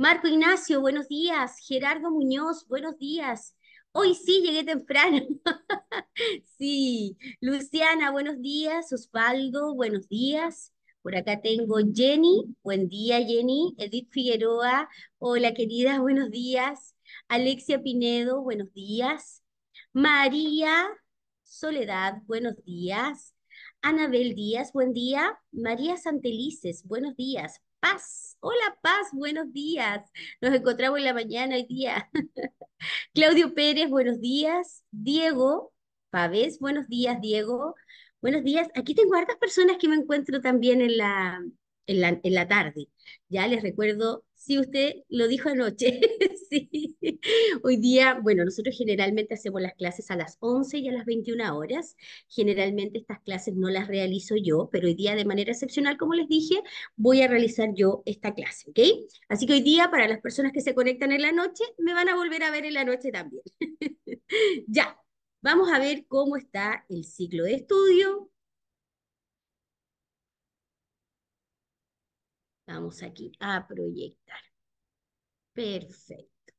Marco Ignacio, buenos días. Gerardo Muñoz, buenos días. Hoy sí llegué temprano. sí. Luciana, buenos días. Osvaldo, buenos días. Por acá tengo Jenny. Buen día, Jenny. Edith Figueroa. Hola, querida. Buenos días. Alexia Pinedo. Buenos días. María Soledad. Buenos días. Anabel Díaz. Buen día. María Santelices. Buenos días. Paz. Hola Paz, buenos días. Nos encontramos en la mañana hoy día. Claudio Pérez, buenos días. Diego Pavés, buenos días Diego. Buenos días. Aquí tengo hartas personas que me encuentro también en la, en la, en la tarde. Ya les recuerdo si usted lo dijo anoche. sí. Hoy día, bueno, nosotros generalmente hacemos las clases a las 11 y a las 21 horas. Generalmente estas clases no las realizo yo, pero hoy día de manera excepcional, como les dije, voy a realizar yo esta clase, ¿ok? Así que hoy día, para las personas que se conectan en la noche, me van a volver a ver en la noche también. ya, vamos a ver cómo está el ciclo de estudio, Vamos aquí a proyectar. Perfecto.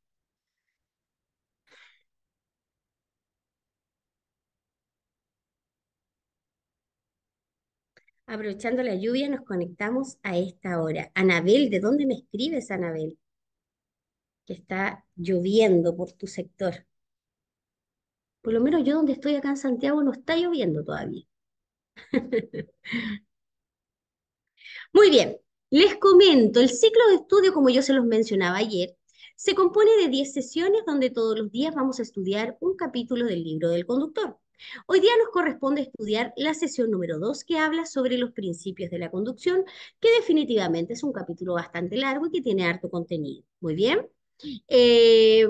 Aprovechando la lluvia, nos conectamos a esta hora. Anabel, ¿de dónde me escribes, Anabel? Que está lloviendo por tu sector. Por lo menos yo donde estoy acá en Santiago no está lloviendo todavía. Muy bien, les comento, el ciclo de estudio, como yo se los mencionaba ayer, se compone de 10 sesiones donde todos los días vamos a estudiar un capítulo del libro del conductor. Hoy día nos corresponde estudiar la sesión número 2 que habla sobre los principios de la conducción, que definitivamente es un capítulo bastante largo y que tiene harto contenido. Muy bien. Eh,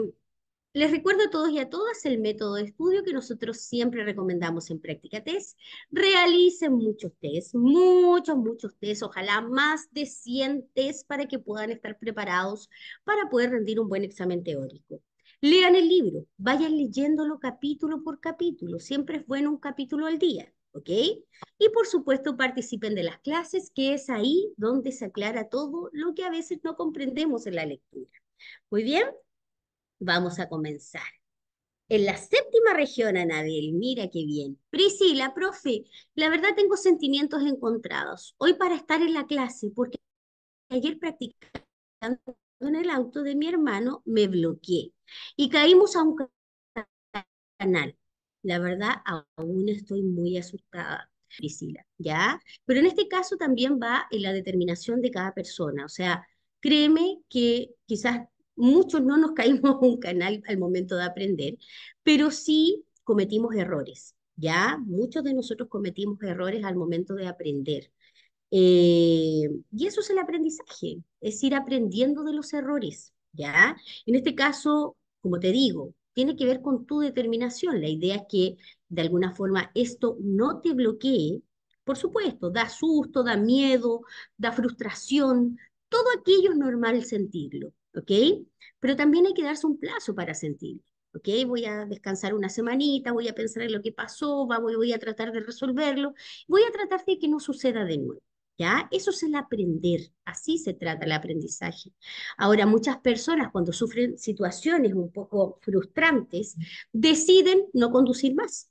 les recuerdo a todos y a todas el método de estudio que nosotros siempre recomendamos en Práctica Test. Realicen muchos test, muchos, muchos test, ojalá más de 100 test para que puedan estar preparados para poder rendir un buen examen teórico. Lean el libro, vayan leyéndolo capítulo por capítulo, siempre es bueno un capítulo al día, ¿ok? Y por supuesto participen de las clases, que es ahí donde se aclara todo lo que a veces no comprendemos en la lectura. Muy bien, vamos a comenzar. En la séptima región, Anabel, mira qué bien. Priscila, profe, la verdad tengo sentimientos encontrados. Hoy para estar en la clase, porque ayer practicando en el auto de mi hermano me bloqueé y caímos a un canal. La verdad, aún estoy muy asustada. Priscila, ¿ya? Pero en este caso también va en la determinación de cada persona, o sea, créeme que quizás muchos no nos caímos un canal al momento de aprender, pero sí cometimos errores, ¿ya? Muchos de nosotros cometimos errores al momento de aprender. Eh, y eso es el aprendizaje, es ir aprendiendo de los errores, ¿ya? En este caso, como te digo, tiene que ver con tu determinación. La idea es que de alguna forma esto no te bloquee. Por supuesto, da susto, da miedo, da frustración, todo aquello es normal sentirlo, ¿ok? Pero también hay que darse un plazo para sentir, ¿ok? Voy a descansar una semanita, voy a pensar en lo que pasó, voy, voy a tratar de resolverlo, voy a tratar de que no suceda de nuevo. ¿Ya? Eso es el aprender, así se trata el aprendizaje. Ahora, muchas personas cuando sufren situaciones un poco frustrantes, deciden no conducir más,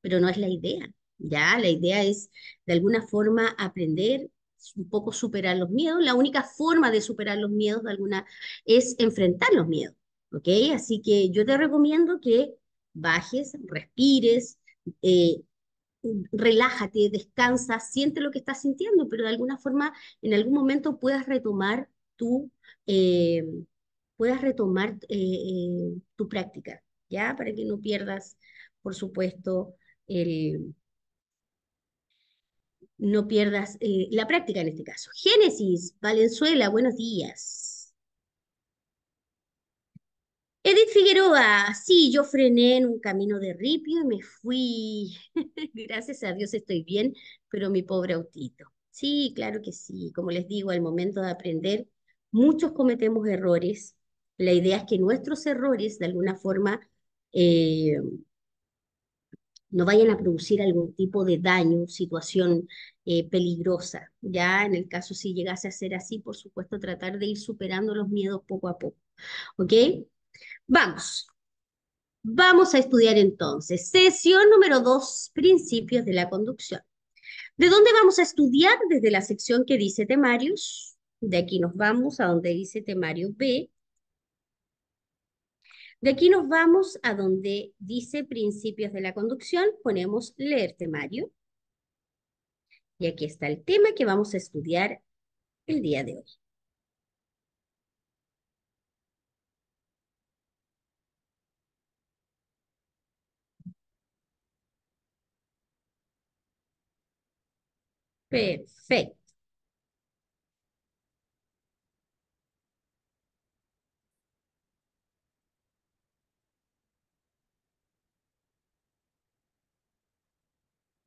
pero no es la idea, ¿ya? La idea es de alguna forma aprender un poco superar los miedos, la única forma de superar los miedos de alguna es enfrentar los miedos, ¿ok? Así que yo te recomiendo que bajes, respires, eh, relájate, descansa, siente lo que estás sintiendo, pero de alguna forma en algún momento puedas retomar tu, eh, puedas retomar eh, tu práctica, ¿ya? Para que no pierdas, por supuesto, el no pierdas eh, la práctica en este caso. Génesis, Valenzuela, buenos días. Edith Figueroa, sí, yo frené en un camino de ripio y me fui. Gracias a Dios estoy bien, pero mi pobre autito. Sí, claro que sí. Como les digo, al momento de aprender, muchos cometemos errores. La idea es que nuestros errores, de alguna forma, eh, no vayan a producir algún tipo de daño, situación eh, peligrosa. Ya en el caso si llegase a ser así, por supuesto, tratar de ir superando los miedos poco a poco. ¿Ok? Vamos. Vamos a estudiar entonces. Sesión número dos, principios de la conducción. ¿De dónde vamos a estudiar? Desde la sección que dice temarios. De aquí nos vamos a donde dice temario B. De aquí nos vamos a donde dice principios de la conducción, ponemos leer Mario. Y aquí está el tema que vamos a estudiar el día de hoy. Perfecto.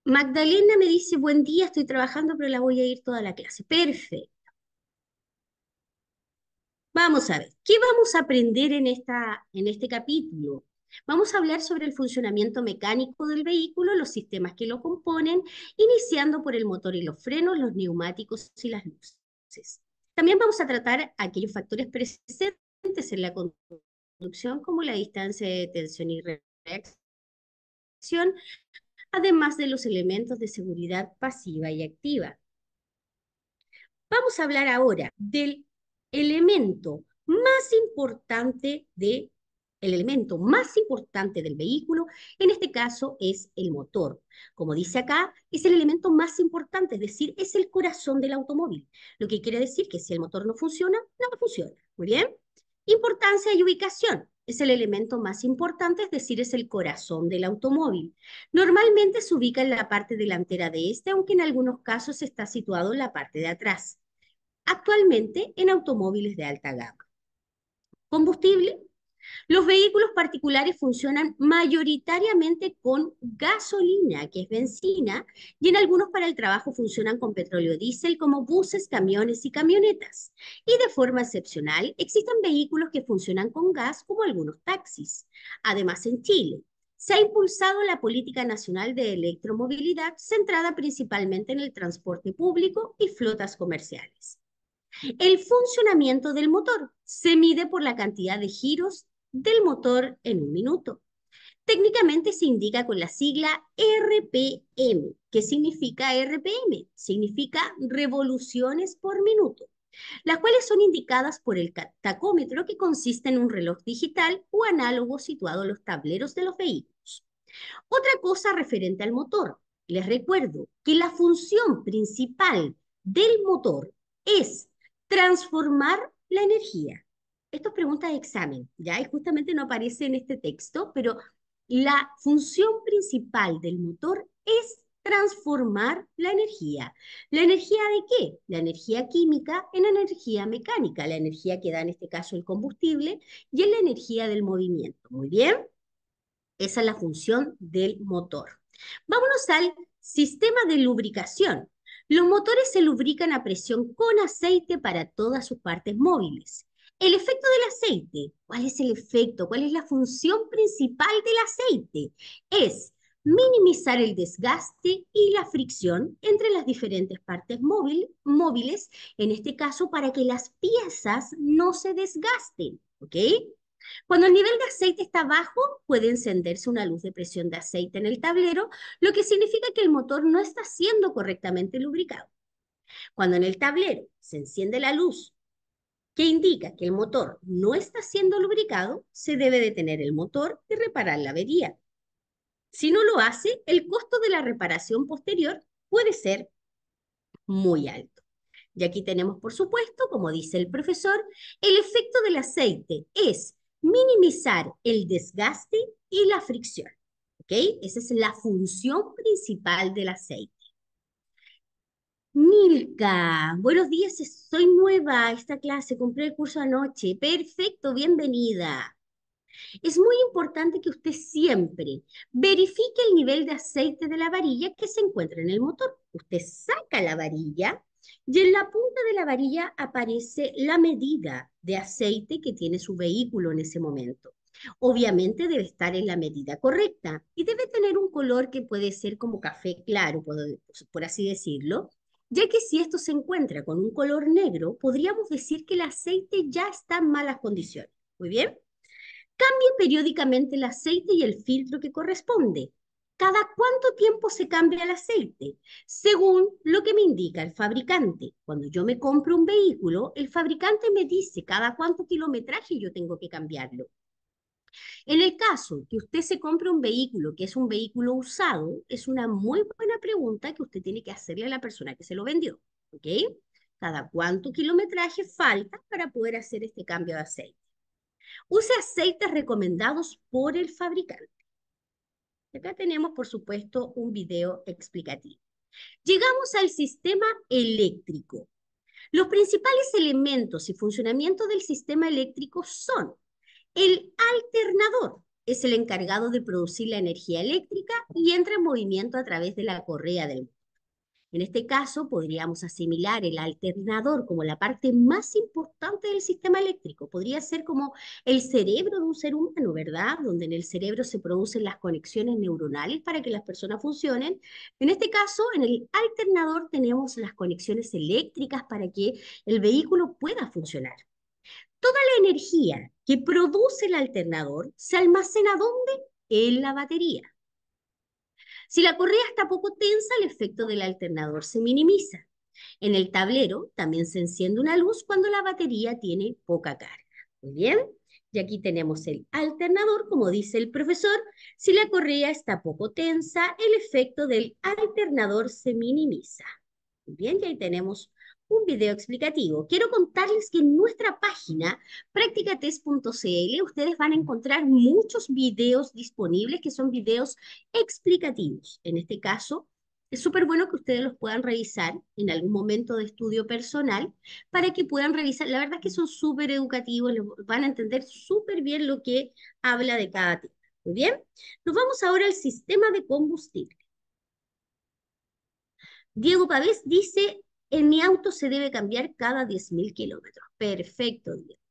Magdalena me dice, buen día, estoy trabajando, pero la voy a ir toda la clase. Perfecto. Vamos a ver, ¿qué vamos a aprender en, esta, en este capítulo? Vamos a hablar sobre el funcionamiento mecánico del vehículo, los sistemas que lo componen, iniciando por el motor y los frenos, los neumáticos y las luces. También vamos a tratar aquellos factores presentes en la conducción, como la distancia de tensión y reacción, además de los elementos de seguridad pasiva y activa. Vamos a hablar ahora del elemento más importante de el elemento más importante del vehículo, en este caso es el motor. Como dice acá, es el elemento más importante, es decir, es el corazón del automóvil. Lo que quiere decir que si el motor no funciona, no funciona. Muy bien. Importancia y ubicación es el elemento más importante, es decir, es el corazón del automóvil. Normalmente se ubica en la parte delantera de este, aunque en algunos casos está situado en la parte de atrás. Actualmente en automóviles de alta gama. Combustible, los vehículos particulares funcionan mayoritariamente con gasolina, que es benzina, y en algunos para el trabajo funcionan con petróleo diésel como buses, camiones y camionetas. Y de forma excepcional, existen vehículos que funcionan con gas como algunos taxis. Además, en Chile, se ha impulsado la política nacional de electromovilidad centrada principalmente en el transporte público y flotas comerciales. El funcionamiento del motor se mide por la cantidad de giros del motor en un minuto. Técnicamente se indica con la sigla RPM. ¿Qué significa RPM? Significa revoluciones por minuto, las cuales son indicadas por el tacómetro que consiste en un reloj digital o análogo situado en los tableros de los vehículos. Otra cosa referente al motor. Les recuerdo que la función principal del motor es transformar la energía esto es pregunta de examen, ¿ya? Y justamente no aparece en este texto, pero la función principal del motor es transformar la energía. ¿La energía de qué? La energía química en energía mecánica, la energía que da en este caso el combustible y en la energía del movimiento. Muy bien, esa es la función del motor. Vámonos al sistema de lubricación. Los motores se lubrican a presión con aceite para todas sus partes móviles. El efecto del aceite. ¿Cuál es el efecto? ¿Cuál es la función principal del aceite? Es minimizar el desgaste y la fricción entre las diferentes partes móviles, en este caso para que las piezas no se desgasten, ¿ok? Cuando el nivel de aceite está bajo, puede encenderse una luz de presión de aceite en el tablero, lo que significa que el motor no está siendo correctamente lubricado. Cuando en el tablero se enciende la luz que indica que el motor no está siendo lubricado, se debe detener el motor y reparar la avería. Si no lo hace, el costo de la reparación posterior puede ser muy alto. Y aquí tenemos, por supuesto, como dice el profesor, el efecto del aceite es minimizar el desgaste y la fricción. ¿Ok? Esa es la función principal del aceite. Milka, buenos días, soy nueva a esta clase, compré el curso anoche. Perfecto, bienvenida. Es muy importante que usted siempre verifique el nivel de aceite de la varilla que se encuentra en el motor. Usted saca la varilla y en la punta de la varilla aparece la medida de aceite que tiene su vehículo en ese momento. Obviamente debe estar en la medida correcta y debe tener un color que puede ser como café claro, por así decirlo, ya que si esto se encuentra con un color negro, podríamos decir que el aceite ya está en malas condiciones. Muy bien. Cambie periódicamente el aceite y el filtro que corresponde. ¿Cada cuánto tiempo se cambia el aceite? Según lo que me indica el fabricante. Cuando yo me compro un vehículo, el fabricante me dice cada cuánto kilometraje yo tengo que cambiarlo. En el caso que usted se compre un vehículo que es un vehículo usado, es una muy buena pregunta que usted tiene que hacerle a la persona que se lo vendió. ¿Ok? Cada cuánto kilometraje falta para poder hacer este cambio de aceite. Use aceites recomendados por el fabricante. Acá tenemos, por supuesto, un video explicativo. Llegamos al sistema eléctrico. Los principales elementos y funcionamiento del sistema eléctrico son el alternador es el encargado de producir la energía eléctrica y entra en movimiento a través de la correa del motor. En este caso, podríamos asimilar el alternador como la parte más importante del sistema eléctrico. Podría ser como el cerebro de un ser humano, ¿verdad? Donde en el cerebro se producen las conexiones neuronales para que las personas funcionen. En este caso, en el alternador tenemos las conexiones eléctricas para que el vehículo pueda funcionar. Toda la energía que produce el alternador se almacena ¿dónde? En la batería. Si la correa está poco tensa, el efecto del alternador se minimiza. En el tablero también se enciende una luz cuando la batería tiene poca carga. Muy bien, y aquí tenemos el alternador, como dice el profesor. Si la correa está poco tensa, el efecto del alternador se minimiza. Muy bien, y ahí tenemos un video explicativo. Quiero contarles que en nuestra página practicates.cl ustedes van a encontrar muchos videos disponibles que son videos explicativos. En este caso, es súper bueno que ustedes los puedan revisar en algún momento de estudio personal para que puedan revisar. La verdad es que son súper educativos, van a entender súper bien lo que habla de cada tema. Muy bien, nos vamos ahora al sistema de combustible. Diego Pavés dice, en mi auto se debe cambiar cada 10.000 kilómetros. Perfecto, Diego.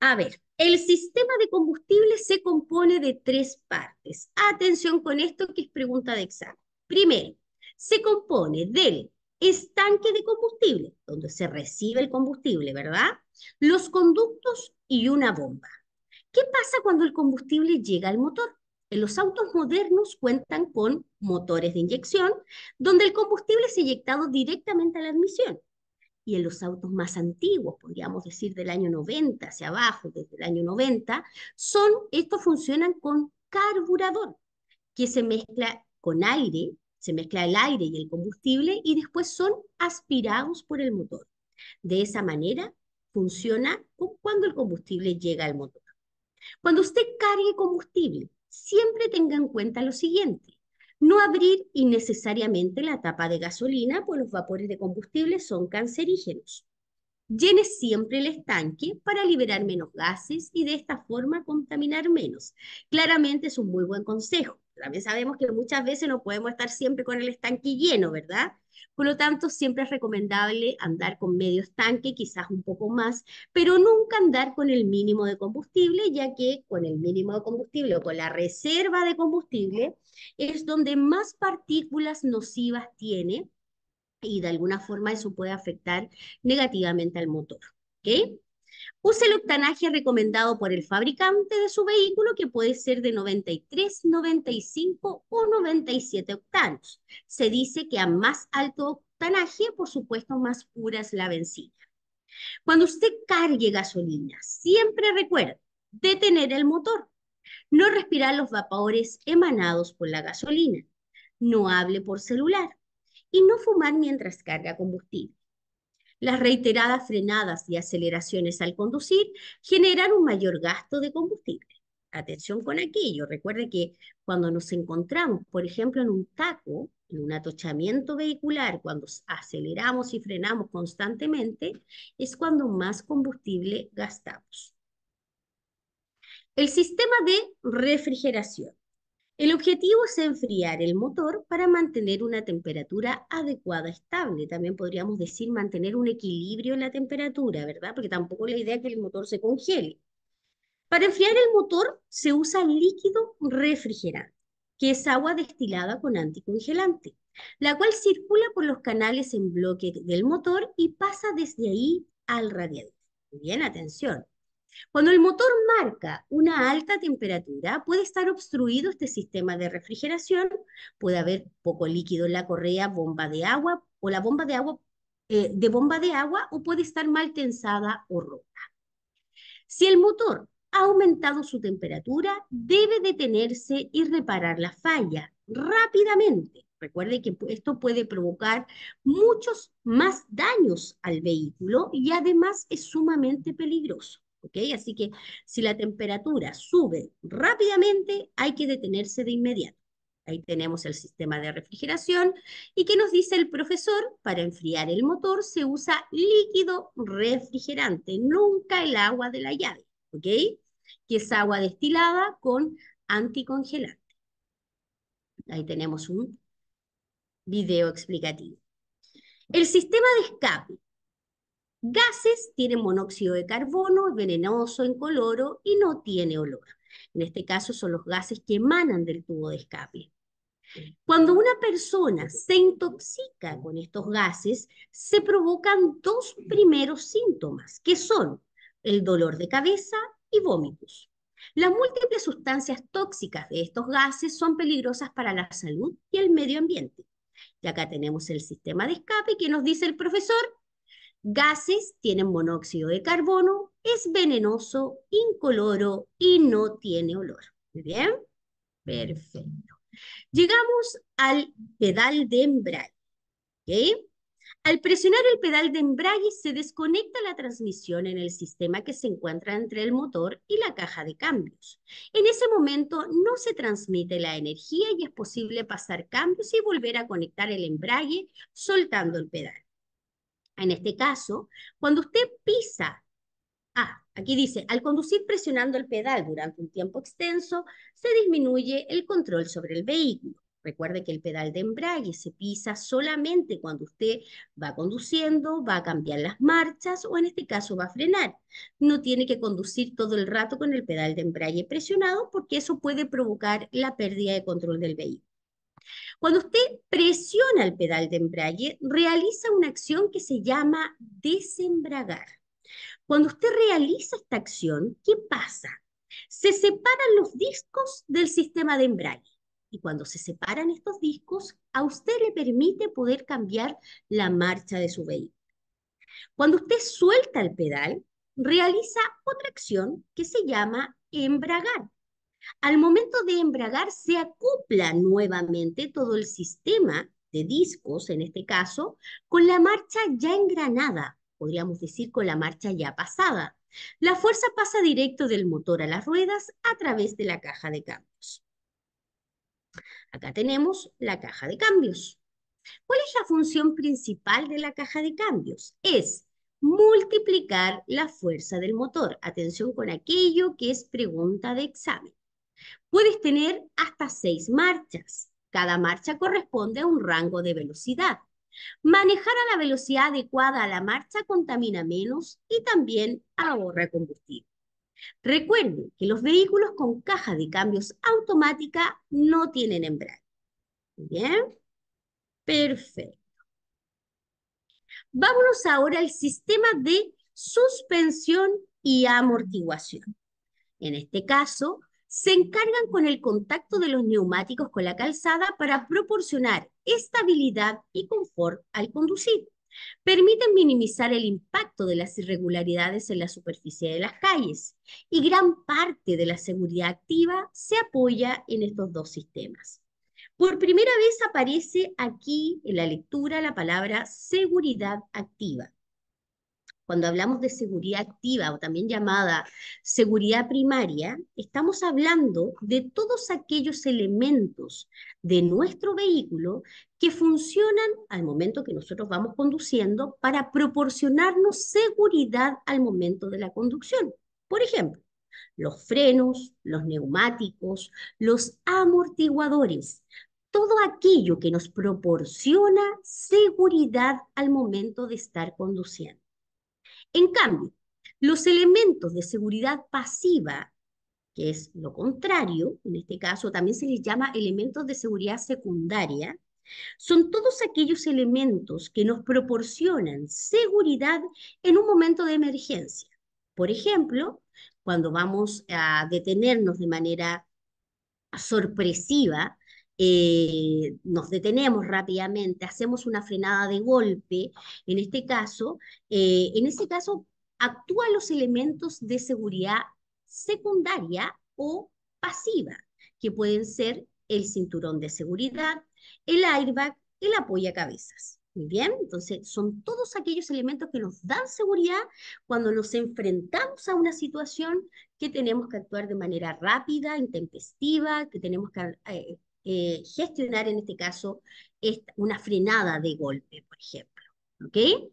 A ver, el sistema de combustible se compone de tres partes. Atención con esto que es pregunta de examen. Primero, se compone del estanque de combustible, donde se recibe el combustible, ¿verdad? Los conductos y una bomba. ¿Qué pasa cuando el combustible llega al motor? Eh, los autos modernos cuentan con motores de inyección, donde el combustible es inyectado directamente a la admisión. Y en los autos más antiguos, podríamos decir del año 90 hacia abajo, desde el año 90, son, estos funcionan con carburador, que se mezcla con aire, se mezcla el aire y el combustible y después son aspirados por el motor. De esa manera funciona cuando el combustible llega al motor. Cuando usted cargue combustible siempre tenga en cuenta lo siguiente. No abrir innecesariamente la tapa de gasolina, pues los vapores de combustible son cancerígenos. Llene siempre el estanque para liberar menos gases y de esta forma contaminar menos. Claramente es un muy buen consejo. También sabemos que muchas veces no podemos estar siempre con el estanque lleno, ¿verdad? Por lo tanto, siempre es recomendable andar con medio tanque, quizás un poco más, pero nunca andar con el mínimo de combustible, ya que con el mínimo de combustible o con la reserva de combustible es donde más partículas nocivas tiene y de alguna forma eso puede afectar negativamente al motor. ¿okay? Use el octanaje recomendado por el fabricante de su vehículo, que puede ser de 93, 95 o 97 octanos. Se dice que a más alto octanaje, por supuesto, más pura es la benzina. Cuando usted cargue gasolina, siempre recuerde detener el motor, no respirar los vapores emanados por la gasolina, no hable por celular y no fumar mientras carga combustible. Las reiteradas frenadas y aceleraciones al conducir generan un mayor gasto de combustible. Atención con aquello. Recuerde que cuando nos encontramos, por ejemplo, en un taco, en un atochamiento vehicular, cuando aceleramos y frenamos constantemente, es cuando más combustible gastamos. El sistema de refrigeración. El objetivo es enfriar el motor para mantener una temperatura adecuada, estable. También podríamos decir mantener un equilibrio en la temperatura, ¿verdad? Porque tampoco la idea es que el motor se congele. Para enfriar el motor se usa líquido refrigerante, que es agua destilada con anticongelante, la cual circula por los canales en bloque del motor y pasa desde ahí al radiador. Bien, atención. Cuando el motor marca una alta temperatura, puede estar obstruido este sistema de refrigeración, puede haber poco líquido en la correa, bomba de agua o la bomba de agua eh, de bomba de agua o puede estar mal tensada o rota. Si el motor ha aumentado su temperatura, debe detenerse y reparar la falla rápidamente. Recuerde que esto puede provocar muchos más daños al vehículo y además es sumamente peligroso. Así que si la temperatura sube rápidamente, hay que detenerse de inmediato. Ahí tenemos el sistema de refrigeración y qué nos dice el profesor, para enfriar el motor se usa líquido refrigerante, nunca el agua de la llave, ¿ok? Que es agua destilada con anticongelante. Ahí tenemos un video explicativo. El sistema de escape Gases tienen monóxido de carbono, venenoso, incoloro y no tiene olor. En este caso son los gases que emanan del tubo de escape. Cuando una persona se intoxica con estos gases, se provocan dos primeros síntomas, que son el dolor de cabeza y vómitos. Las múltiples sustancias tóxicas de estos gases son peligrosas para la salud y el medio ambiente. Y acá tenemos el sistema de escape que nos dice el profesor gases, tienen monóxido de carbono, es venenoso, incoloro y no tiene olor. ¿Muy bien? Perfecto. Llegamos al pedal de embrague. Al presionar el pedal de embrague se desconecta la transmisión en el sistema que se encuentra entre el motor y la caja de cambios. En ese momento no se transmite la energía y es posible pasar cambios y volver a conectar el embrague soltando el pedal en este caso, cuando usted pisa, ah, aquí dice, al conducir presionando el pedal durante un tiempo extenso, se disminuye el control sobre el vehículo. Recuerde que el pedal de embrague se pisa solamente cuando usted va conduciendo, va a cambiar las marchas o en este caso va a frenar. No tiene que conducir todo el rato con el pedal de embrague presionado porque eso puede provocar la pérdida de control del vehículo. Cuando usted presiona el pedal de embrague, realiza una acción que se llama desembragar. Cuando usted realiza esta acción, ¿qué pasa? Se separan los discos del sistema de embrague. Y cuando se separan estos discos, a usted le permite poder cambiar la marcha de su vehículo. Cuando usted suelta el pedal, realiza otra acción que se llama embragar. Al momento de embragar se acopla nuevamente todo el sistema de discos, en este caso, con la marcha ya engranada, podríamos decir con la marcha ya pasada. La fuerza pasa directo del motor a las ruedas a través de la caja de cambios. Acá tenemos la caja de cambios. ¿Cuál es la función principal de la caja de cambios? Es multiplicar la fuerza del motor. Atención con aquello que es pregunta de examen. Puedes tener hasta seis marchas. Cada marcha corresponde a un rango de velocidad. Manejar a la velocidad adecuada a la marcha contamina menos y también ahorra combustible. Recuerde que los vehículos con caja de cambios automática no tienen embrague. ¿Bien? Perfecto. Vámonos ahora al sistema de suspensión y amortiguación. En este caso, se encargan con el contacto de los neumáticos con la calzada para proporcionar estabilidad y confort al conducir. Permiten minimizar el impacto de las irregularidades en la superficie de las calles y gran parte de la seguridad activa se apoya en estos dos sistemas. Por primera vez aparece aquí en la lectura la palabra seguridad activa cuando hablamos de seguridad activa o también llamada seguridad primaria, estamos hablando de todos aquellos elementos de nuestro vehículo que funcionan al momento que nosotros vamos conduciendo para proporcionarnos seguridad al momento de la conducción. Por ejemplo, los frenos, los neumáticos, los amortiguadores, todo aquello que nos proporciona seguridad al momento de estar conduciendo. En cambio, los elementos de seguridad pasiva, que es lo contrario, en este caso también se les llama elementos de seguridad secundaria, son todos aquellos elementos que nos proporcionan seguridad en un momento de emergencia. Por ejemplo, cuando vamos a detenernos de manera sorpresiva eh, nos detenemos rápidamente, hacemos una frenada de golpe, en este caso, eh, en este caso actúan los elementos de seguridad secundaria o pasiva, que pueden ser el cinturón de seguridad, el airbag, el cabezas Muy bien, entonces son todos aquellos elementos que nos dan seguridad cuando nos enfrentamos a una situación que tenemos que actuar de manera rápida, intempestiva, que tenemos que eh, eh, gestionar en este caso una frenada de golpe, por ejemplo. ¿Ok?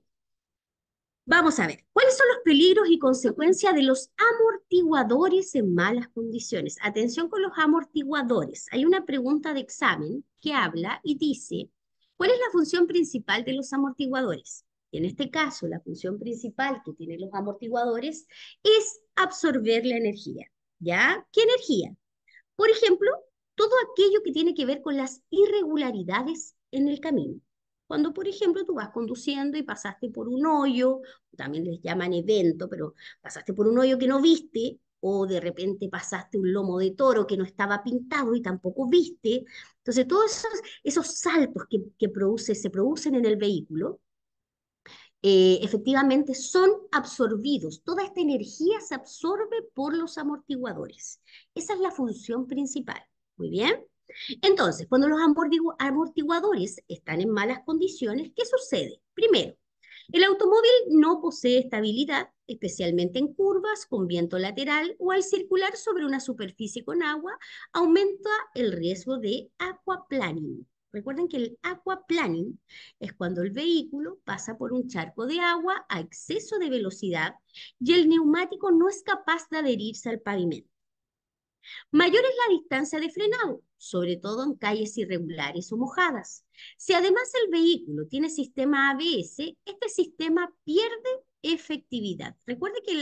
Vamos a ver, ¿cuáles son los peligros y consecuencias de los amortiguadores en malas condiciones? Atención con los amortiguadores. Hay una pregunta de examen que habla y dice, ¿cuál es la función principal de los amortiguadores? en este caso, la función principal que tienen los amortiguadores es absorber la energía. ¿Ya? ¿Qué energía? Por ejemplo, todo aquello que tiene que ver con las irregularidades en el camino. Cuando, por ejemplo, tú vas conduciendo y pasaste por un hoyo, también les llaman evento, pero pasaste por un hoyo que no viste, o de repente pasaste un lomo de toro que no estaba pintado y tampoco viste. Entonces, todos esos, esos saltos que, que produce, se producen en el vehículo, eh, efectivamente son absorbidos. Toda esta energía se absorbe por los amortiguadores. Esa es la función principal. Muy bien. Entonces, cuando los amortiguadores están en malas condiciones, ¿qué sucede? Primero, el automóvil no posee estabilidad, especialmente en curvas, con viento lateral o al circular sobre una superficie con agua, aumenta el riesgo de aquaplaning. Recuerden que el aquaplaning es cuando el vehículo pasa por un charco de agua a exceso de velocidad y el neumático no es capaz de adherirse al pavimento. Mayor es la distancia de frenado, sobre todo en calles irregulares o mojadas. Si además el vehículo tiene sistema ABS, este sistema pierde efectividad. Recuerde que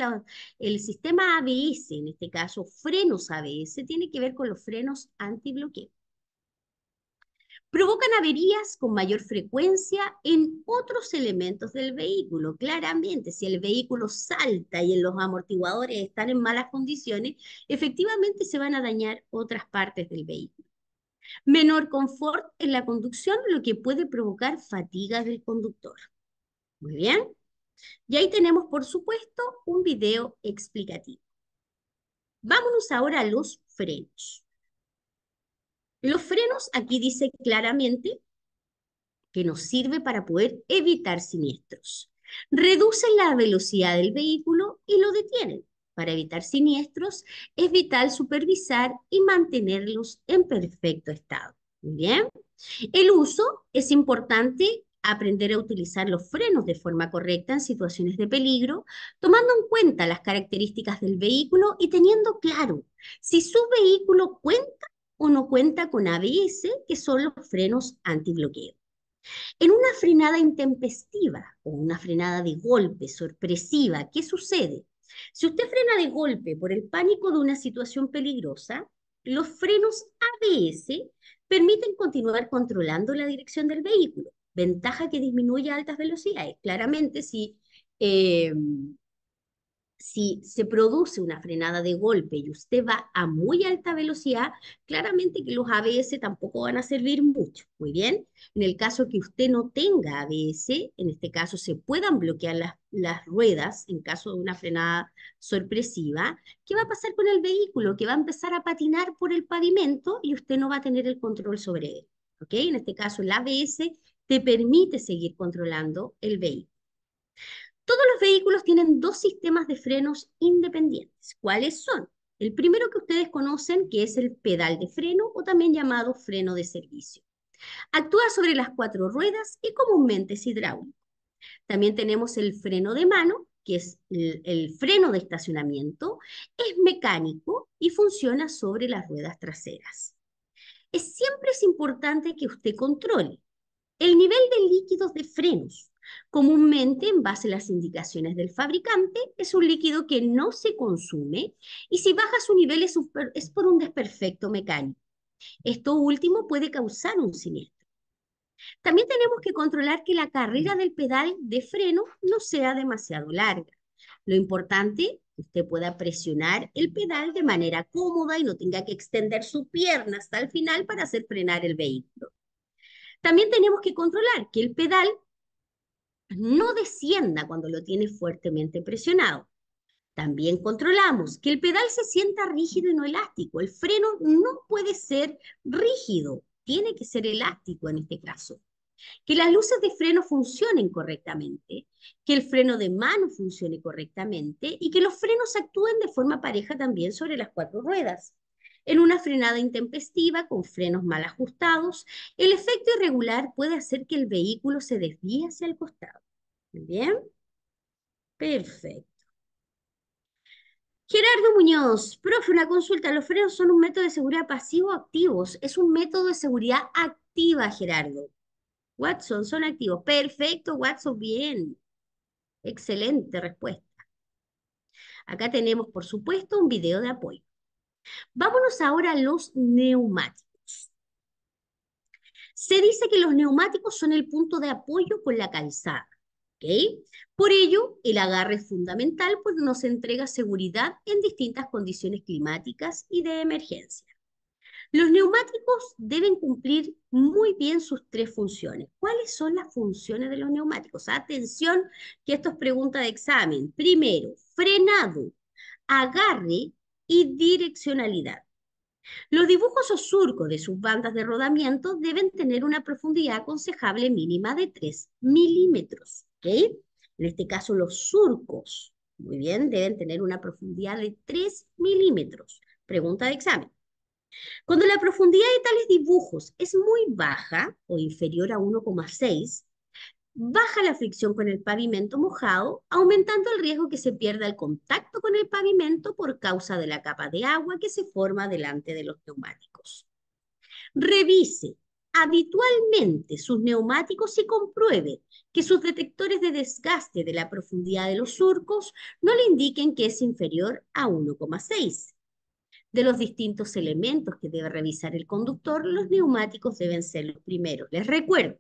el sistema ABS, en este caso frenos ABS, tiene que ver con los frenos antibloqueo provocan averías con mayor frecuencia en otros elementos del vehículo. Claramente, si el vehículo salta y los amortiguadores están en malas condiciones, efectivamente se van a dañar otras partes del vehículo. Menor confort en la conducción, lo que puede provocar fatigas del conductor. Muy bien. Y ahí tenemos, por supuesto, un video explicativo. Vámonos ahora a los frenos. Los frenos, aquí dice claramente que nos sirve para poder evitar siniestros. Reducen la velocidad del vehículo y lo detienen. Para evitar siniestros es vital supervisar y mantenerlos en perfecto estado. bien. El uso es importante aprender a utilizar los frenos de forma correcta en situaciones de peligro, tomando en cuenta las características del vehículo y teniendo claro si su vehículo cuenta no cuenta con ABS, que son los frenos antibloqueo. En una frenada intempestiva o una frenada de golpe sorpresiva, ¿qué sucede? Si usted frena de golpe por el pánico de una situación peligrosa, los frenos ABS permiten continuar controlando la dirección del vehículo. Ventaja que disminuye a altas velocidades. Claramente, si eh, si se produce una frenada de golpe y usted va a muy alta velocidad, claramente que los ABS tampoco van a servir mucho. Muy bien, en el caso que usted no tenga ABS, en este caso se puedan bloquear las, las ruedas en caso de una frenada sorpresiva, ¿qué va a pasar con el vehículo? Que va a empezar a patinar por el pavimento y usted no va a tener el control sobre él. ¿Ok? En este caso, el ABS te permite seguir controlando el vehículo. Todos los vehículos tienen dos sistemas de frenos independientes. ¿Cuáles son? El primero que ustedes conocen, que es el pedal de freno o también llamado freno de servicio. Actúa sobre las cuatro ruedas y comúnmente es hidráulico. También tenemos el freno de mano, que es el, freno de estacionamiento, es mecánico y funciona sobre las ruedas traseras. Es, siempre es importante que usted controle el nivel de líquidos de frenos, Comúnmente, en base a las indicaciones del fabricante, es un líquido que no se consume y si baja su nivel es, por un desperfecto mecánico. Esto último puede causar un siniestro. También tenemos que controlar que la carrera mm. del pedal de freno no sea demasiado larga. Lo importante es usted pueda presionar el pedal de manera cómoda y no tenga que extender su pierna hasta el final para hacer frenar el vehículo. También tenemos que controlar que el pedal no descienda cuando lo tiene fuertemente presionado. También controlamos que el pedal se sienta rígido y no elástico. El freno no puede ser rígido, tiene que ser elástico en este caso. Que las luces de freno funcionen correctamente, que el freno de mano funcione correctamente y que los frenos actúen de forma pareja también sobre las cuatro ruedas. En una frenada intempestiva con frenos mal ajustados, el efecto irregular puede hacer que el vehículo se desvíe hacia el costado. ¿Bien? Perfecto. Gerardo Muñoz, profe, una consulta. ¿Los frenos son un método de seguridad pasivo o activos? Es un método de seguridad activa, Gerardo. Watson, son activos. Perfecto, Watson, bien. Excelente respuesta. Acá tenemos, por supuesto, un video de apoyo. Vámonos ahora a los neumáticos. Se dice que los neumáticos son el punto de apoyo con la calzada. Por ello, el agarre es fundamental pues nos entrega seguridad en distintas condiciones climáticas y de emergencia. Los neumáticos deben cumplir muy bien sus tres funciones. ¿Cuáles son las funciones de los neumáticos? Atención, que esto es pregunta de examen. Primero, frenado, agarre y direccionalidad. Los dibujos o surcos de sus bandas de rodamiento deben tener una profundidad aconsejable mínima de 3 milímetros. En este caso, los surcos, muy bien, deben tener una profundidad de 3 milímetros. Pregunta de examen. Cuando la profundidad de tales dibujos es muy baja o inferior a 1,6, baja la fricción con el pavimento mojado, aumentando el riesgo que se pierda el contacto con el pavimento por causa de la capa de agua que se forma delante de los neumáticos. Revise habitualmente sus neumáticos y compruebe que sus detectores de desgaste de la profundidad de los surcos no le indiquen que es inferior a 1,6. De los distintos elementos que debe revisar el conductor, los neumáticos deben ser los primeros. Les recuerdo,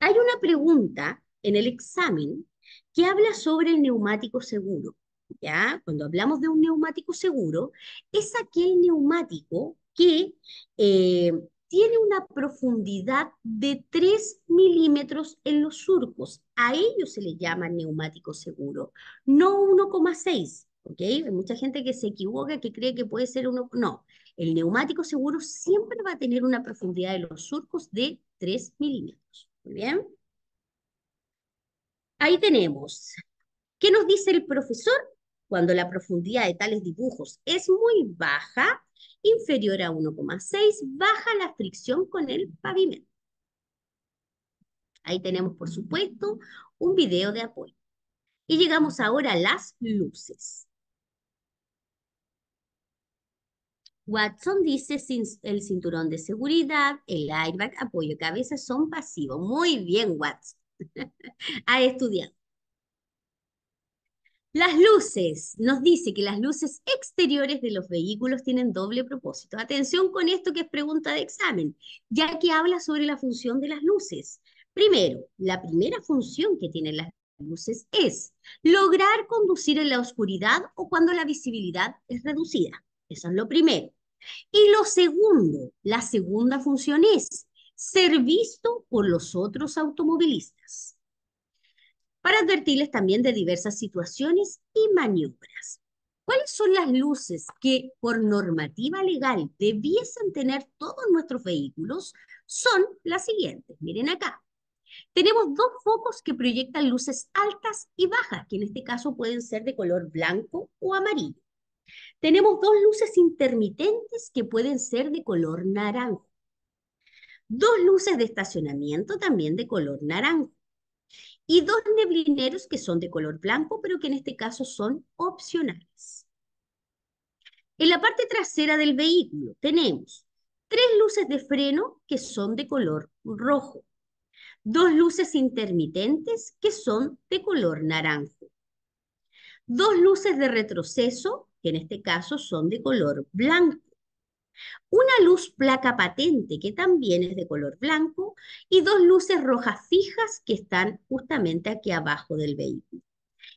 hay una pregunta en el examen que habla sobre el neumático seguro. ¿ya? Cuando hablamos de un neumático seguro, es aquel neumático que eh, tiene una profundidad de 3 milímetros en los surcos. A ellos se le llama neumático seguro, no 1,6. Hay mucha gente que se equivoca, que cree que puede ser uno. No, el neumático seguro siempre va a tener una profundidad de los surcos de 3 milímetros bien. Ahí tenemos. ¿Qué nos dice el profesor? Cuando la profundidad de tales dibujos es muy baja, inferior a 1,6, baja la fricción con el pavimento. Ahí tenemos, por supuesto, un video de apoyo. Y llegamos ahora a las luces. Watson dice sin, el cinturón de seguridad, el airbag, apoyo cabeza son pasivos. Muy bien, Watson. ha estudiado. Las luces. Nos dice que las luces exteriores de los vehículos tienen doble propósito. Atención con esto que es pregunta de examen, ya que habla sobre la función de las luces. Primero, la primera función que tienen las luces es lograr conducir en la oscuridad o cuando la visibilidad es reducida. Eso es lo primero. Y lo segundo, la segunda función es ser visto por los otros automovilistas para advertirles también de diversas situaciones y maniobras. ¿Cuáles son las luces que por normativa legal debiesen tener todos nuestros vehículos? Son las siguientes. Miren acá. Tenemos dos focos que proyectan luces altas y bajas, que en este caso pueden ser de color blanco o amarillo. Tenemos dos luces intermitentes que pueden ser de color naranja, Dos luces de estacionamiento también de color naranja Y dos neblineros que son de color blanco, pero que en este caso son opcionales. En la parte trasera del vehículo tenemos tres luces de freno que son de color rojo, dos luces intermitentes que son de color naranjo, dos luces de retroceso que en este caso son de color blanco. Una luz placa patente, que también es de color blanco, y dos luces rojas fijas que están justamente aquí abajo del vehículo.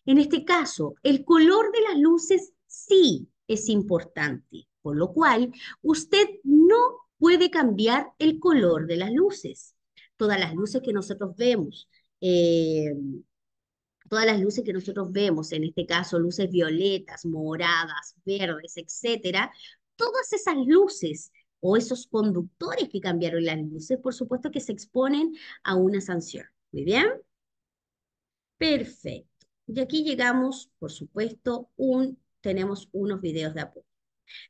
En este caso, el color de las luces sí es importante, por lo cual usted no puede cambiar el color de las luces. Todas las luces que nosotros vemos eh, todas las luces que nosotros vemos, en este caso luces violetas, moradas, verdes, etcétera, todas esas luces o esos conductores que cambiaron las luces, por supuesto que se exponen a una sanción. Muy bien. Perfecto. Y aquí llegamos, por supuesto, un, tenemos unos videos de apoyo.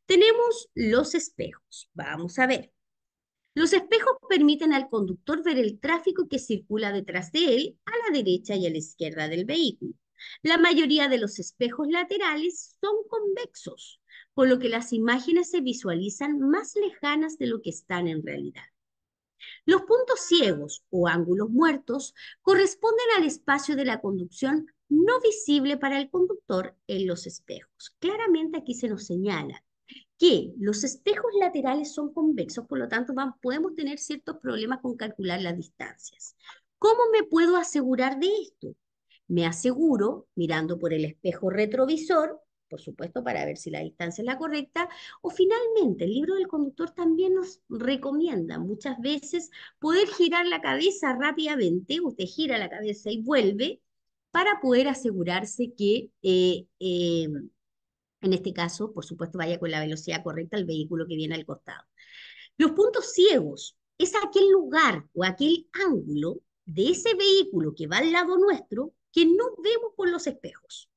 Tenemos los espejos. Vamos a ver. Los espejos permiten al conductor ver el tráfico que circula detrás de él, a la derecha y a la izquierda del vehículo. La mayoría de los espejos laterales son convexos, por lo que las imágenes se visualizan más lejanas de lo que están en realidad. Los puntos ciegos o ángulos muertos corresponden al espacio de la conducción no visible para el conductor en los espejos. Claramente aquí se nos señala que los espejos laterales son convexos, por lo tanto podemos tener ciertos problemas con calcular las distancias. ¿Cómo me puedo asegurar de esto? Me aseguro mirando por el espejo retrovisor, por supuesto, para ver si la distancia es la correcta. O finalmente, el libro del conductor también nos recomienda muchas veces poder girar la cabeza rápidamente, usted gira la cabeza y vuelve, para poder asegurarse que eh, eh, en este caso, por supuesto, vaya con la velocidad correcta el vehículo que viene al costado. Los puntos ciegos es aquel lugar o aquel ángulo de ese vehículo que va al lado nuestro que no vemos con los espejos.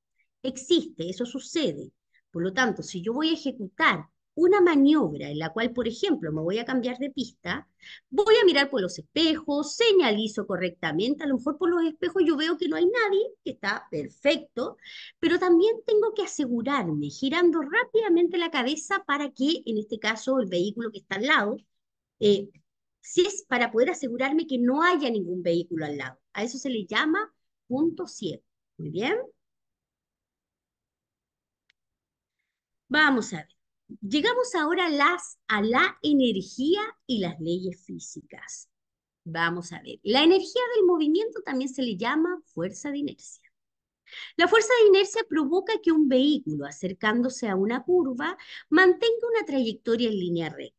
Existe, eso sucede. Por lo tanto, si yo voy a ejecutar una maniobra en la cual, por ejemplo, me voy a cambiar de pista, voy a mirar por los espejos, señalizo correctamente, a lo mejor por los espejos yo veo que no hay nadie, que está perfecto, pero también tengo que asegurarme girando rápidamente la cabeza para que, en este caso, el vehículo que está al lado, eh, si es para poder asegurarme que no haya ningún vehículo al lado. A eso se le llama punto ciego. Muy bien. Vamos a ver. Llegamos ahora a, las, a la energía y las leyes físicas. Vamos a ver, la energía del movimiento también se le llama fuerza de inercia. La fuerza de inercia provoca que un vehículo, acercándose a una curva, mantenga una trayectoria en línea recta.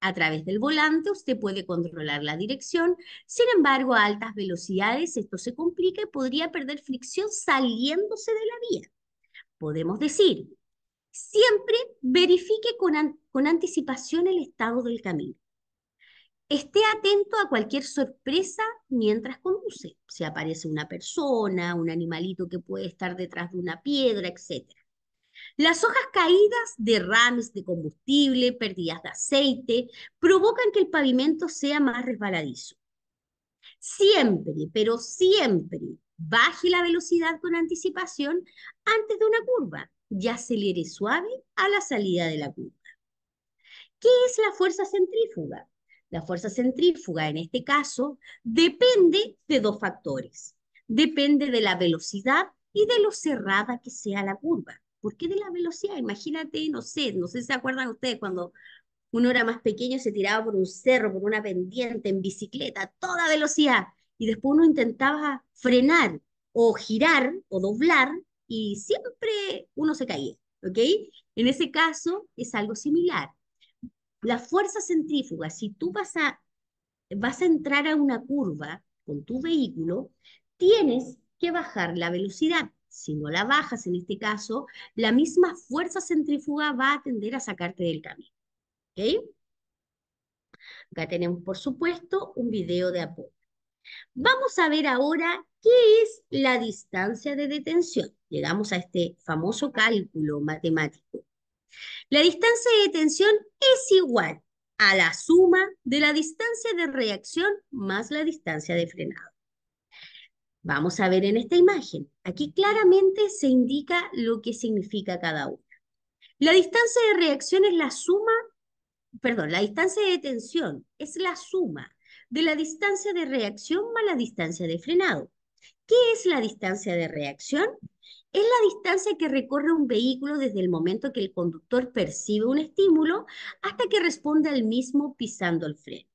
A través del volante usted puede controlar la dirección, sin embargo a altas velocidades esto se complica y podría perder fricción saliéndose de la vía. Podemos decir siempre verifique con, anticipación el estado del camino. Esté atento a cualquier sorpresa mientras conduce, si aparece una persona, un animalito que puede estar detrás de una piedra, etc. Las hojas caídas, derrames de combustible, pérdidas de aceite, provocan que el pavimento sea más resbaladizo. Siempre, pero siempre, baje la velocidad con anticipación antes de una curva y acelere suave a la salida de la curva. ¿Qué es la fuerza centrífuga? La fuerza centrífuga en este caso depende de dos factores. Depende de la velocidad y de lo cerrada que sea la curva. ¿Por qué de la velocidad? Imagínate, no sé, no sé si se acuerdan ustedes cuando uno era más pequeño se tiraba por un cerro, por una pendiente, en bicicleta, toda velocidad, y después uno intentaba frenar o girar o doblar y siempre uno se caía, ¿ok? En ese caso es algo similar. La fuerza centrífuga, si tú vas a, vas a entrar a una curva con tu vehículo, tienes que bajar la velocidad. Si no la bajas en este caso, la misma fuerza centrífuga va a tender a sacarte del camino. ¿Ok? Acá tenemos, por supuesto, un video de apoyo. Vamos a ver ahora qué es la distancia de detención. Llegamos a este famoso cálculo matemático. La distancia de tensión es igual a la suma de la distancia de reacción más la distancia de frenado. Vamos a ver en esta imagen. Aquí claramente se indica lo que significa cada una. La distancia de reacción es la suma, perdón, la distancia de tensión es la suma de la distancia de reacción más la distancia de frenado. ¿Qué es la distancia de reacción? es la distancia que recorre un vehículo desde el momento que el conductor percibe un estímulo hasta que responde al mismo pisando el freno.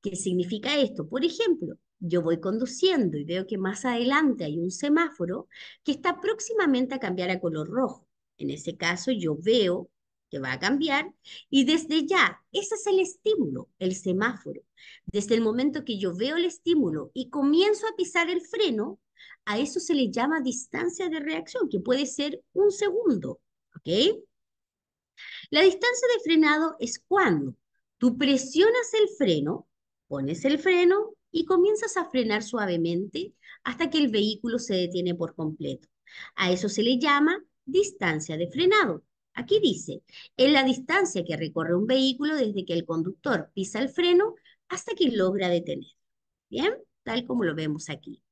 ¿Qué significa esto? Por ejemplo, yo voy conduciendo y veo que más adelante hay un semáforo que está próximamente a cambiar a color rojo. En ese caso, yo veo que va a cambiar y desde ya, ese es el estímulo, el semáforo. Desde el momento que yo veo el estímulo y comienzo a pisar el freno, a eso se le llama distancia de reacción, que puede ser un segundo. ¿Ok? La distancia de frenado es cuando tú presionas el freno, pones el freno y comienzas a frenar suavemente hasta que el vehículo se detiene por completo. A eso se le llama distancia de frenado. Aquí dice, es la distancia que recorre un vehículo desde que el conductor pisa el freno hasta que logra detener. ¿Bien? Tal como lo vemos aquí.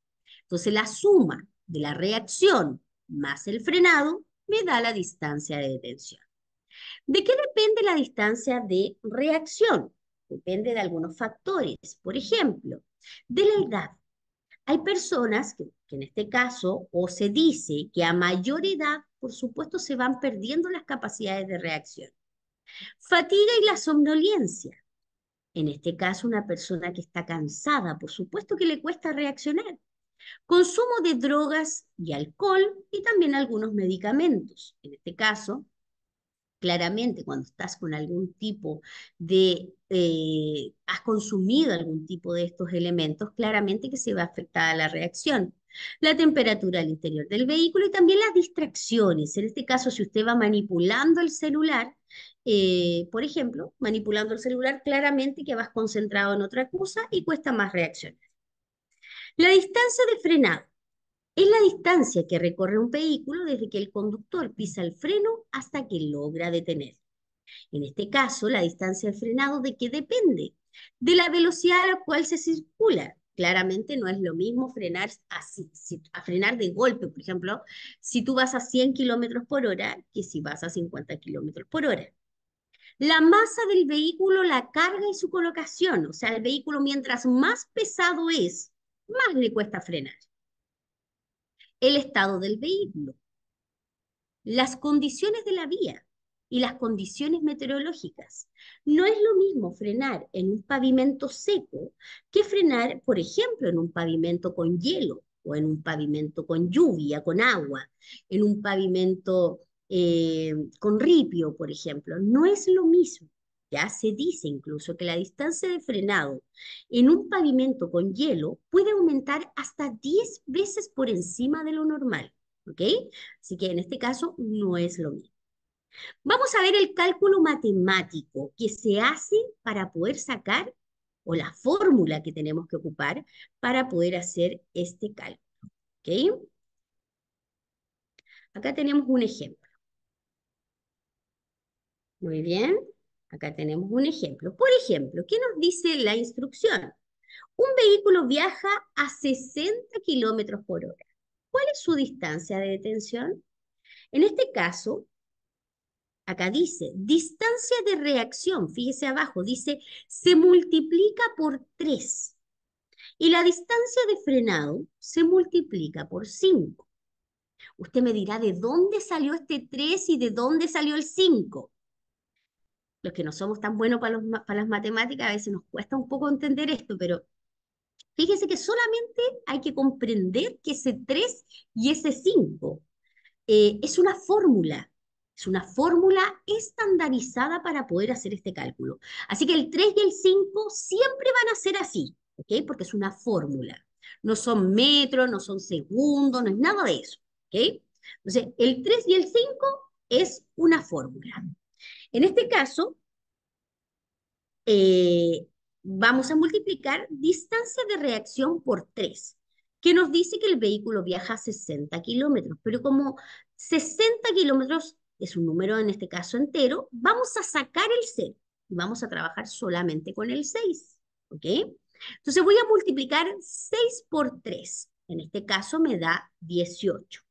Entonces la suma de la reacción más el frenado me da la distancia de detención. ¿De qué depende la distancia de reacción? Depende de algunos factores. Por ejemplo, de la edad. Hay personas que, en este caso, o se dice que a mayor edad, por supuesto, se van perdiendo las capacidades de reacción. Fatiga y la somnolencia. En este caso, una persona que está cansada, por supuesto que le cuesta reaccionar consumo de drogas y alcohol y también algunos medicamentos. En este caso, claramente cuando estás con algún tipo de, eh, has consumido algún tipo de estos elementos, claramente que se va a afectada la reacción. La temperatura al interior del vehículo y también las distracciones. En este caso, si usted va manipulando el celular, eh, por ejemplo, manipulando el celular, claramente que vas concentrado en otra cosa y cuesta más reaccionar. La distancia de frenado es la distancia que recorre un vehículo desde que el conductor pisa el freno hasta que logra detener. En este caso, la distancia de frenado de qué depende? De la velocidad a la cual se circula. Claramente no es lo mismo frenar así, a frenar de golpe, por ejemplo, si tú vas a 100 kilómetros por hora que si vas a 50 kilómetros por hora la masa del vehículo, la carga y su colocación. O sea, el vehículo mientras más pesado es, más le cuesta frenar. El estado del vehículo, las condiciones de la vía y las condiciones meteorológicas. No es lo mismo frenar en un pavimento seco que frenar, por ejemplo, en un pavimento con hielo o en un pavimento con lluvia, con agua, en un pavimento eh, con ripio, por ejemplo. No es lo mismo. Ya se dice incluso que la distancia de frenado en un pavimento con hielo puede aumentar hasta 10 veces por encima de lo normal. ¿Ok? Así que en este caso no es lo mismo. Vamos a ver el cálculo matemático que se hace para poder sacar, o la fórmula que tenemos que ocupar para poder hacer este cálculo. ¿Ok? Acá tenemos un ejemplo. Muy bien. Acá tenemos un ejemplo. Por ejemplo, ¿qué nos dice la instrucción? Un vehículo viaja a 60 kilómetros por hora. ¿Cuál es su distancia de detención? En este caso, acá dice, distancia de reacción, fíjese abajo, dice, se multiplica por 3. Y la distancia de frenado se multiplica por 5. Usted me dirá de dónde salió este 3 y de dónde salió el 5 los que no somos tan buenos para, las matemáticas, a veces nos cuesta un poco entender esto, pero fíjense que solamente hay que comprender que ese 3 y ese 5 eh, es una fórmula, es una fórmula estandarizada para poder hacer este cálculo. Así que el 3 y el 5 siempre van a ser así, ¿ok? Porque es una fórmula. No son metros, no son segundos, no es nada de eso, Entonces, el 3 y el 5 es una fórmula. En este caso, eh, vamos a multiplicar distancia de reacción por 3, que nos dice que el vehículo viaja 60 kilómetros, pero como 60 kilómetros es un número en este caso entero, vamos a sacar el 0 y vamos a trabajar solamente con el 6, ¿ok? Entonces voy a multiplicar 6 por 3, en este caso me da 18.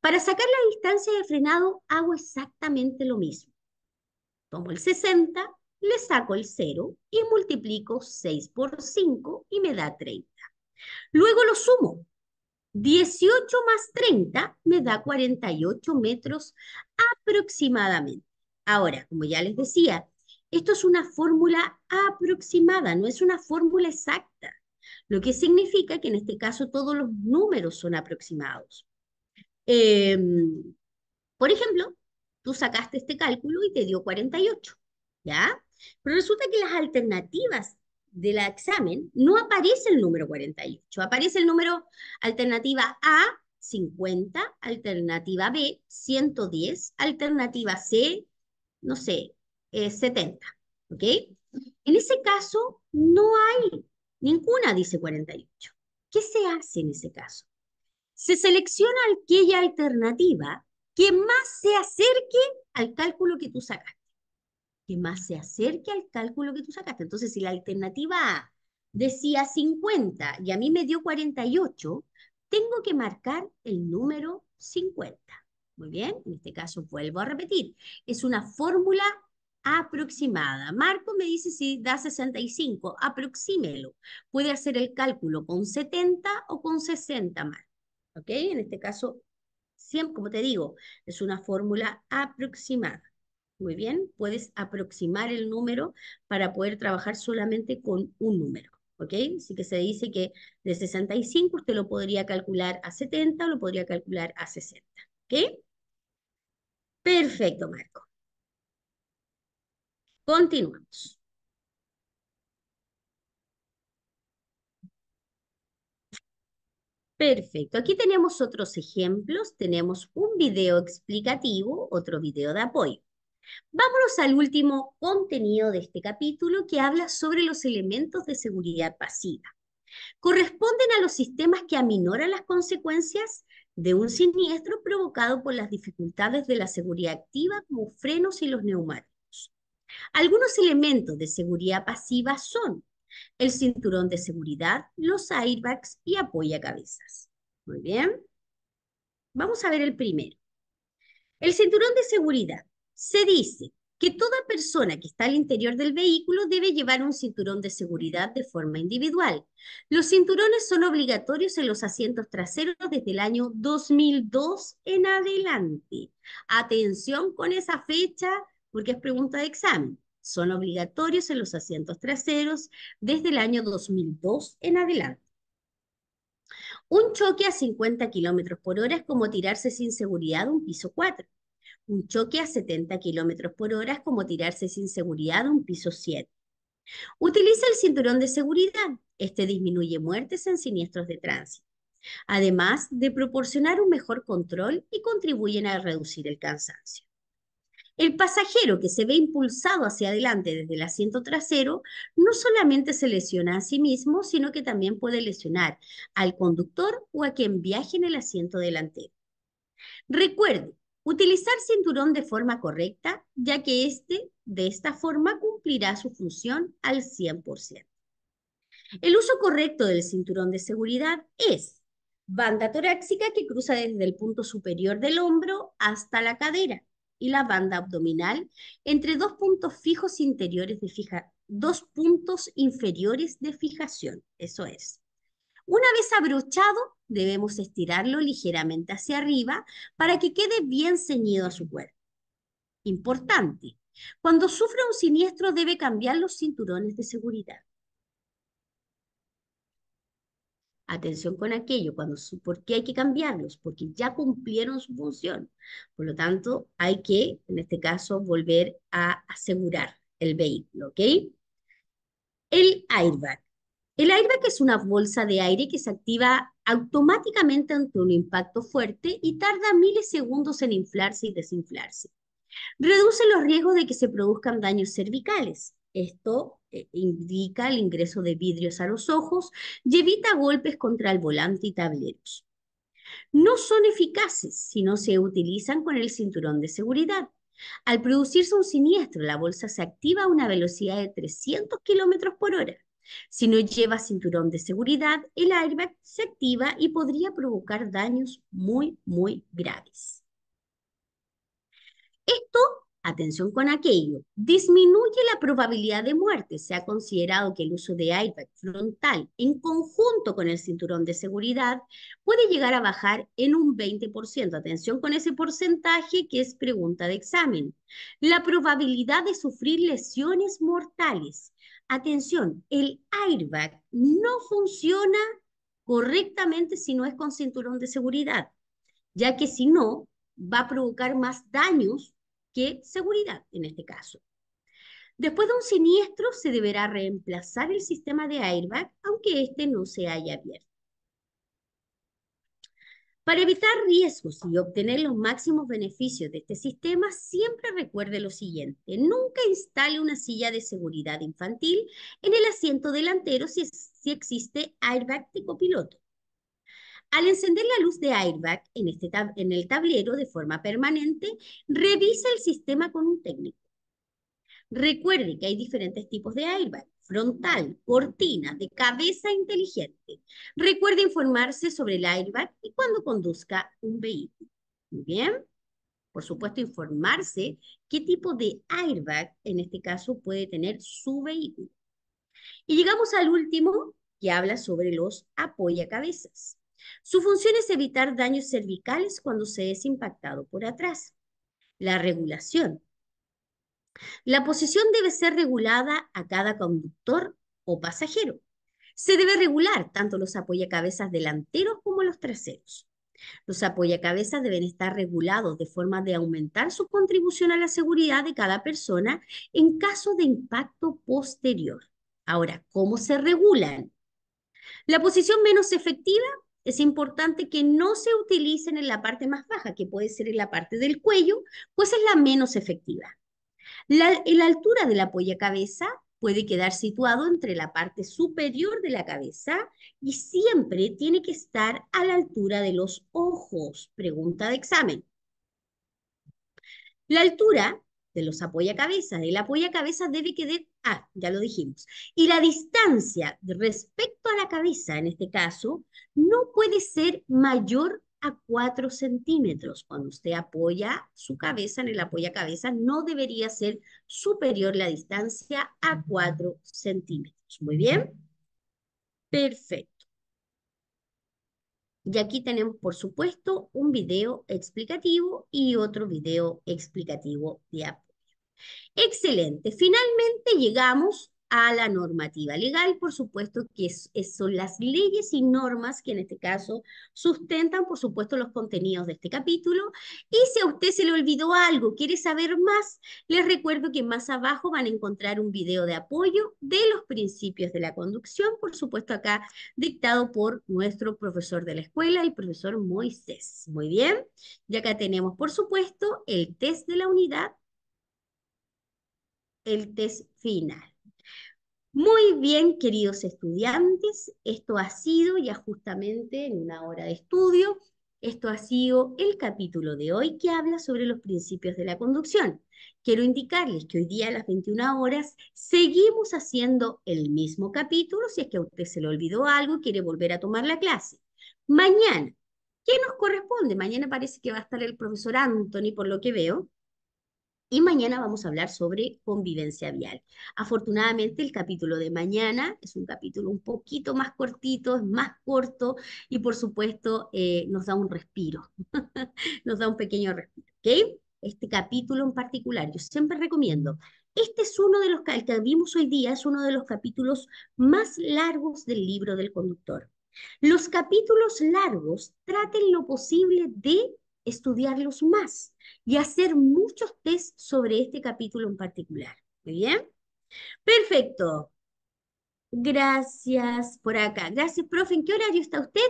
Para sacar la distancia de frenado hago exactamente lo mismo. Tomo el 60, le saco el 0 y multiplico 6 por 5 y me da 30. Luego lo sumo. 18 más 30 me da 48 metros aproximadamente. Ahora, como ya les decía, esto es una fórmula aproximada, no es una fórmula exacta, lo que significa que en este caso todos los números son aproximados. Em, por ejemplo, Tú sacaste este cálculo y te dio 48, ¿ya? Pero resulta que las alternativas del examen no aparece el número 48, aparece el número alternativa A, 50, alternativa B, 110, alternativa C, no sé, 70, eh, ¿ok? En ese caso no hay ninguna, dice 48. ¿Qué se hace en ese caso? Se selecciona aquella alternativa que más se acerque al cálculo que tú sacaste. Que más se acerque al cálculo que tú sacaste. Entonces, si la alternativa A decía 50 y a mí me dio 48, tengo que marcar el número 50. Muy bien, en este caso vuelvo a repetir. Es una fórmula aproximada. Marco me dice si da 65, aproxímelo. Puede hacer el cálculo con 70 o con 60 Marco. ¿Ok? En este caso como te digo, es una fórmula aproximada. Muy bien, puedes aproximar el número para poder trabajar solamente con un número. ¿Ok? Así que se dice que de 65 usted lo podría calcular a 70 o lo podría calcular a 60. ¿Ok? Perfecto, Marco. Continuamos. Perfecto, aquí tenemos otros ejemplos, tenemos un video explicativo, otro video de apoyo. Vámonos al último contenido de este capítulo que habla sobre los elementos de seguridad pasiva. Corresponden a los sistemas que aminoran las consecuencias de un siniestro provocado por las dificultades de la seguridad activa como frenos y los neumáticos. Algunos elementos de seguridad pasiva son el cinturón de seguridad, los airbags y apoyacabezas. Muy bien. Vamos a ver el primero. El cinturón de seguridad. Se dice que toda persona que está al interior del vehículo debe llevar un cinturón de seguridad de forma individual. Los cinturones son obligatorios en los asientos traseros desde el año 2002 en adelante. Atención con esa fecha porque es pregunta de examen son obligatorios en los asientos traseros desde el año 2002 en adelante. Un choque a 50 km por hora es como tirarse sin seguridad un piso 4. Un choque a 70 km por hora es como tirarse sin seguridad un piso 7. Utiliza el cinturón de seguridad. Este disminuye muertes en siniestros de tránsito, además de proporcionar un mejor control y contribuyen a reducir el cansancio. El pasajero que se ve impulsado hacia adelante desde el asiento trasero no solamente se lesiona a sí mismo, sino que también puede lesionar al conductor o a quien viaje en el asiento delantero. Recuerde, utilizar cinturón de forma correcta, ya que este, de esta forma, cumplirá su función al 100%. El uso correcto del cinturón de seguridad es banda torácica que cruza desde el punto superior del hombro hasta la cadera y la banda abdominal entre dos puntos fijos interiores de fija dos puntos inferiores de fijación, eso es. Una vez abrochado, debemos estirarlo ligeramente hacia arriba para que quede bien ceñido a su cuerpo. Importante, cuando sufre un siniestro debe cambiar los cinturones de seguridad. Atención con aquello, cuando ¿por qué hay que cambiarlos? Porque ya cumplieron su función. Por lo tanto, hay que, en este caso, volver a asegurar el vehículo, ¿ok? El airbag. El airbag es una bolsa de aire que se activa automáticamente ante un impacto fuerte y tarda miles segundos en inflarse y desinflarse. Reduce los riesgos de que se produzcan daños cervicales. Esto eh, indica el ingreso de vidrios a los ojos y evita golpes contra el volante y tableros. No son eficaces si no se utilizan con el cinturón de seguridad. Al producirse un siniestro, la bolsa se activa a una velocidad de 300 km por hora. Si no lleva cinturón de seguridad, el airbag se activa y podría provocar daños muy, muy graves. Esto Atención con aquello. Disminuye la probabilidad de muerte. Se ha considerado que el uso de airbag frontal en conjunto con el cinturón de seguridad puede llegar a bajar en un 20%. Atención con ese porcentaje que es pregunta de examen. La probabilidad de sufrir lesiones mortales. Atención, el airbag no funciona correctamente si no es con cinturón de seguridad, ya que si no, va a provocar más daños que seguridad en este caso. Después de un siniestro se deberá reemplazar el sistema de airbag, aunque este no se haya abierto. Para evitar riesgos y obtener los máximos beneficios de este sistema, siempre recuerde lo siguiente, nunca instale una silla de seguridad infantil en el asiento delantero si, si existe airbag de copiloto. Al encender la luz de airbag este en, el tablero de forma permanente, revisa el sistema con un técnico. Recuerde que hay diferentes tipos de airbag, frontal, cortina, de cabeza inteligente. Recuerde informarse sobre el airbag y cuando conduzca un vehículo. Muy bien. Por supuesto, informarse qué tipo de airbag, en este caso, puede tener su vehículo. Y llegamos al último, que habla sobre los apoyacabezas. Su función es evitar daños cervicales cuando se es impactado por atrás. La regulación. La posición debe ser regulada a cada conductor o pasajero. Se debe regular tanto los apoyacabezas delanteros como los traseros. Los apoyacabezas deben estar regulados de forma de aumentar su contribución a la seguridad de cada persona en caso de impacto posterior. Ahora, ¿cómo se regulan? La posición menos efectiva es importante que no se utilicen en la parte más baja, que puede ser en la parte del cuello, pues es la menos efectiva. La, altura de la polla cabeza puede quedar situado entre la parte superior de la cabeza y siempre tiene que estar a la altura de los ojos. Pregunta de examen. La altura de los apoyacabezas. El cabeza debe quedar, ah, ya lo dijimos. Y la distancia respecto a la cabeza, en este caso, no puede ser mayor a 4 centímetros. Cuando usted apoya su cabeza en el cabeza no debería ser superior la distancia a 4 centímetros. Muy bien. Perfecto. Y aquí tenemos, por supuesto, un video explicativo y otro video explicativo de apoyo. Excelente. Finalmente llegamos a la normativa legal, por supuesto, que son las leyes y normas que en este caso sustentan, por supuesto, los contenidos de este capítulo. Y si a usted se le olvidó algo, quiere saber más, les recuerdo que más abajo van a encontrar un video de apoyo de los principios de la conducción, por supuesto, acá dictado por nuestro profesor de la escuela, el profesor Moisés. Muy bien, y acá tenemos, por supuesto, el test de la unidad, el test final. Muy bien, queridos estudiantes, esto ha sido ya justamente en una hora de estudio, esto ha sido el capítulo de hoy que habla sobre los principios de la conducción. Quiero indicarles que hoy día a las 21 horas seguimos haciendo el mismo capítulo, si es que a usted se le olvidó algo y quiere volver a tomar la clase. Mañana, ¿qué nos corresponde? Mañana parece que va a estar el profesor Anthony, por lo que veo, y mañana vamos a hablar sobre convivencia vial. Afortunadamente el capítulo de mañana es un capítulo un poquito más cortito, es más corto y por supuesto eh, nos da un respiro, nos da un pequeño respiro. ¿okay? Este capítulo en particular, yo siempre recomiendo, este es uno de los que vimos hoy día, es uno de los capítulos más largos del libro del conductor. Los capítulos largos traten lo posible de estudiarlos más y hacer muchos test sobre este capítulo en particular. ¿Muy bien? Perfecto. Gracias por acá. Gracias, profe. ¿En qué horario está usted?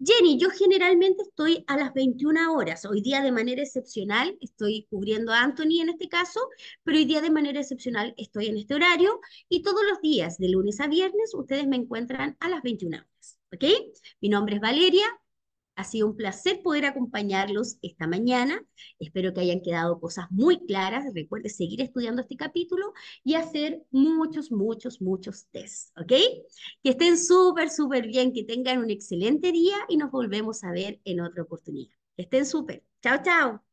Jenny, yo generalmente estoy a las 21 horas. Hoy día de manera excepcional estoy cubriendo a Anthony en este caso, pero hoy día de manera excepcional estoy en este horario y todos los días, de lunes a viernes, ustedes me encuentran a las 21 horas. ¿Ok? Mi nombre es Valeria. Ha sido un placer poder acompañarlos esta mañana. Espero que hayan quedado cosas muy claras. Recuerde seguir estudiando este capítulo y hacer muchos, muchos, muchos tests. ¿Ok? Que estén súper, súper bien, que tengan un excelente día y nos volvemos a ver en otra oportunidad. Que estén súper. Chao, chao.